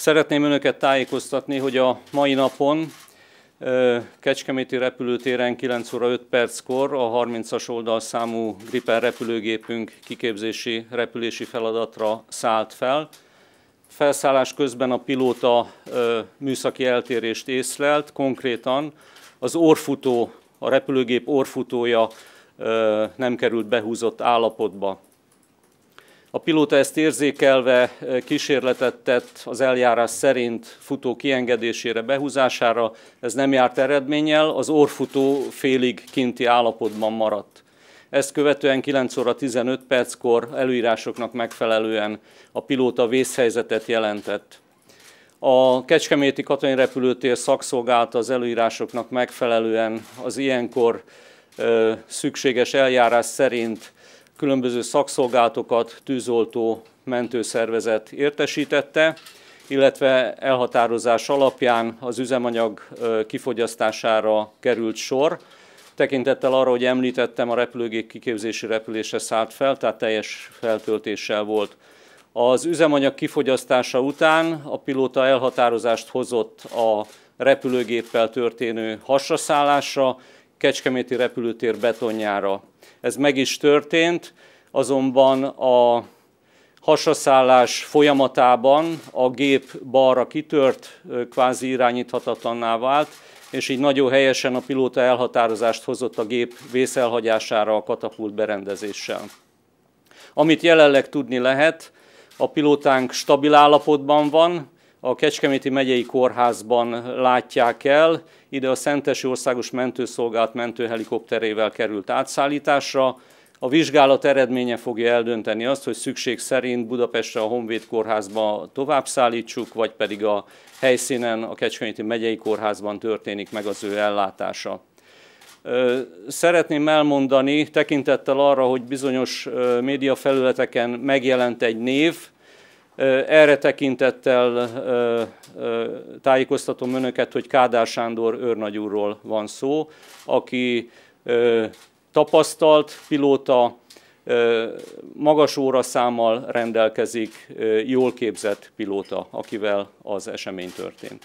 Szeretném önöket tájékoztatni, hogy a mai napon Kecskeméti repülőtéren 9 óra 5 perckor a 30-as oldal számú Gripen repülőgépünk kiképzési repülési feladatra szállt fel. Felszállás közben a pilóta műszaki eltérést észlelt, konkrétan az orfutó, a repülőgép orfutója nem került behúzott állapotba. A pilóta ezt érzékelve eh, kísérletet tett az eljárás szerint futó kiengedésére, behúzására, ez nem járt eredménnyel, az orfutó félig kinti állapotban maradt. Ezt követően 9 óra 15 perckor előírásoknak megfelelően a pilóta vészhelyzetet jelentett. A Kecskeméti katonai repülőtér szakszolgálta az előírásoknak megfelelően az ilyenkor ö, eh, szükséges eljárás szerint különböző szakszolgálatokat tűzoltó mentőszervezet értesítette, illetve elhatározás alapján az üzemanyag kifogyasztására került sor. Tekintettel arra, hogy említettem, a repülőgép kiképzési repülése szállt fel, tehát teljes feltöltéssel volt. Az üzemanyag kifogyasztása után a pilóta elhatározást hozott a repülőgéppel történő hasraszállásra, Kecskeméti repülőtér betonjára. Ez meg is történt, azonban a hasaszállás folyamatában a gép balra kitört, kvázi irányíthatatlanná vált, és így nagyon helyesen a pilóta elhatározást hozott a gép vészelhagyására a katapult berendezéssel. Amit jelenleg tudni lehet, a pilótánk stabil állapotban van, a Kecskeméti megyei kórházban látják el. Ide a Szentesi Országos Mentőszolgált mentőhelikopterével került átszállításra. A vizsgálat eredménye fogja eldönteni azt, hogy szükség szerint Budapestre a Honvéd kórházba tovább szállítsuk, vagy pedig a helyszínen, a Kecskeméti megyei kórházban történik meg az ő ellátása. Szeretném elmondani, tekintettel arra, hogy bizonyos médiafelületeken megjelent egy név, erre tekintettel tájékoztatom önöket, hogy Kádár Sándor őrnagyúról van szó, aki tapasztalt pilóta, magas óraszámmal rendelkezik, jól képzett pilóta, akivel az esemény történt.